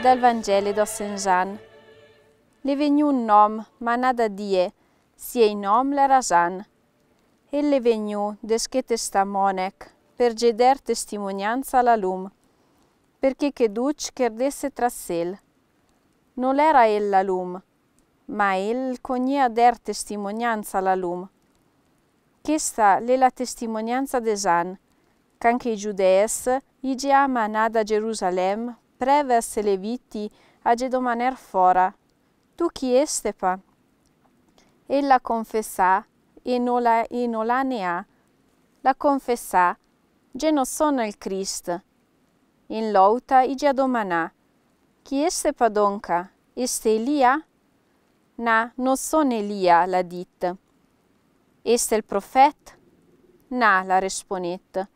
Dal Vangelo da Saint Jean. Levegnu un nom, ma nada die, sie in nom la rasan. E levegnu desche testamonec, per geder testimonianza alla lum, perché che duc tra trassel. Non era ella lum, ma el cognia der testimonianza alla lum. Questa è la testimonianza de San, che anche i giudei, giudees, ige ama da Gerusalem prevers leviti agedomaner fora, tu chi estepa? Ella confessa e non la, e non la ne ha. La confessà, genosono il Crist. In lauta i giadomanà. Chi estepa donca? Este Elia? Na, non sono Elia, la dit. Este il profet? Na, la responet.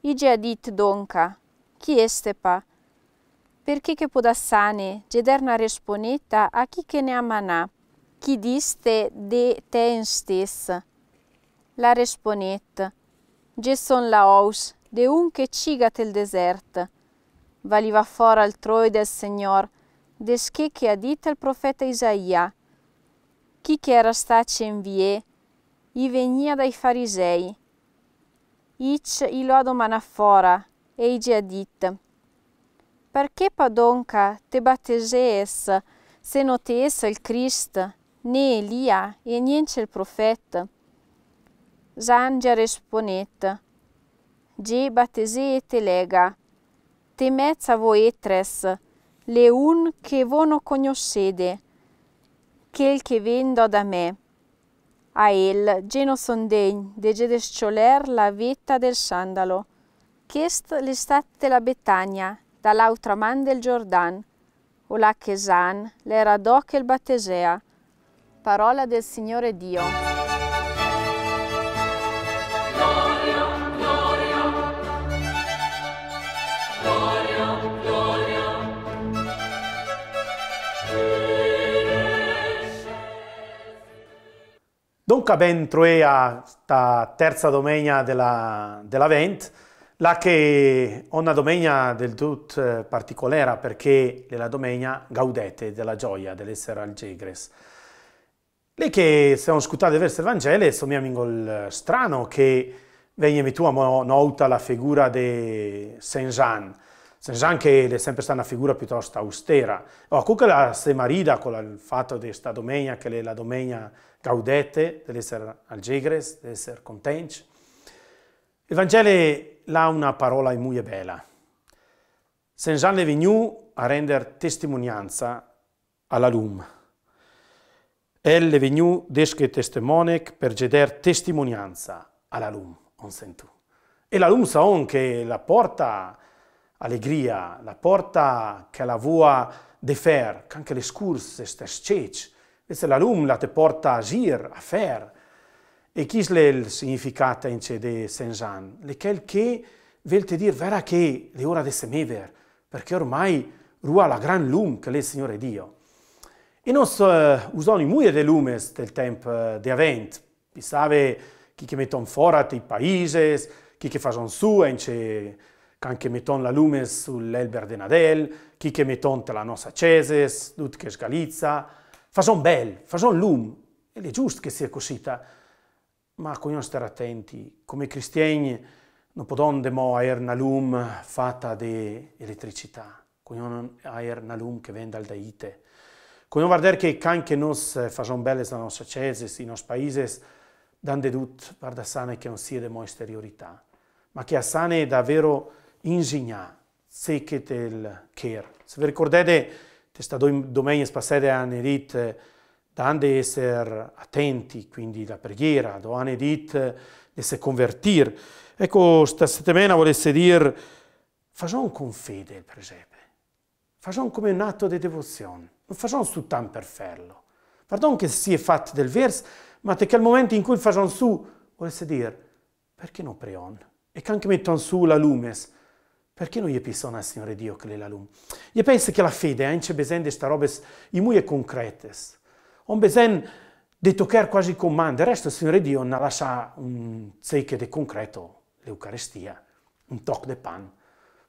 Ige adit donca. Chi estepa? perché che podassane, gederna responetta a chi che ne amanà, chi diste de te in stessa. La responet, gesson laus, de un che cigat il desert. Valiva for altroi del Signor, desché che ha dit il profeta Isaia, chi che era stace in vie, i venia dai farisei. Ic i lodo manafora, eige ha dit, perché padonca te battesees se non te es il Cristo, né Elia e niente il profeta? Zangia responette, Gi battesee te lega, te mezza voetres, le un che vono conoscede, quel che vendo da me. A el geno sondegn de gedescioler la vetta del sandalo. Chest l'estate la Betania, man del Giordan, la Chesan, Radoc e il Battesea. Parola del Signore Dio. Dunque ben troia sta terza domenica della, dell'Avent la che è una domenica del tutto eh, particolare perché è la domenica gaudete della gioia dell'essere algegres. Gegres. Lei che stiamo ascoltando diversi Vangeli è un amico eh, strano che veniamo tu a nota la figura di Saint Jean. Saint Jean che è sempre stata una figura piuttosto austera. O comunque la semarida con il fatto di questa domenica che è la domenica gaudete dell'essere algegres, dell'essere contenti. Il Vangelo là una parola molto bella. Saint-Jean è venuto a rendere testimonianza alla lume. Elle è venuto desche testimone per geder testimonianza alla lume, on sentù. E la lume sa che la porta allegria, la porta che la vua de fer, che anche le scurse, ste scec. la lume la te porta a agir, a fer, e è Kislel significata in cede Le quel che vuol dire vera che le ora de semever, perché ormai rua la gran lum che è il Signore Dio. E non uh, eh, usano i muri de lumes del tempo eh, di Avent, pensave chi che metton fora i paesi, chi che fa su, ence, can che metton la lumes sull'elber de Nadel, chi che metton la nostra ceses, tut che sgalizza, fa son bel, fa son lum, ed è giusto che sia così, ma a stare attenti. Come cristiani non possiamo avere una ernalum fatta di elettricità, come avere una ernalum che vende al daite. Come guardare che anche noi facciamo belle le nostre cese, i nostri paesi, dan dedut, guarda sane che non sia demo esteriorità, ma che a sane davvero insegna, se che del care. Se vi ricordate, questa domenica passata a Nerit, dann de essere attenti, quindi la preghiera, doane dit di se convertir. Ecco, sta settimana volesse dire, facciamo con fede il presepe, facciamo come un atto di devozione, non facciamo su tan per farlo. Pardon che si è fatto del verso, ma che quel momento in cui facciamo su, volesse dire, perché non preon? E che anche mettono su la lumes, perché non gli pisona al Signore Dio che le la lume? Io penso che la fede, anche eh, bisogna di queste robe, i mue concrete, On besoin di toccare quasi con mano. Del resto il Signore Dio non lascia un zecche di concreto, l'Eucarestia, un tocco di pan.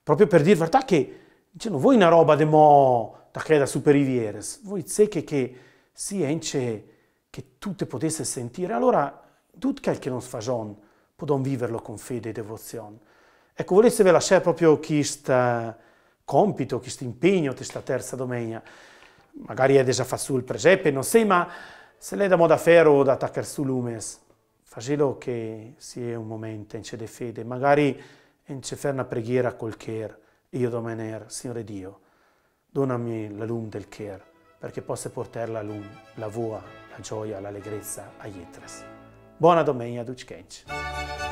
Proprio per dire verità che non vuoi una roba di mo da creda superivieres, voi zecche che si ence che tutte potesse sentire. Allora, tutto quel che non fason, può viverlo con fede e devozione. Ecco, volesse lasciare proprio questo eh, compito, questo impegno, questa terza domenica magari è già fatto il presepe, non sei, ma se l'è da moda ferro o da attaccare su lumes, facilo che sia un momento in c'è fede, magari in c'è fare una preghiera col cher, io domener, Signore Dio, donami la lume del cher, perché possa portare la lume, la vua, la gioia, l'allegrezza a Yetres. Buona domenica, Duc Kench.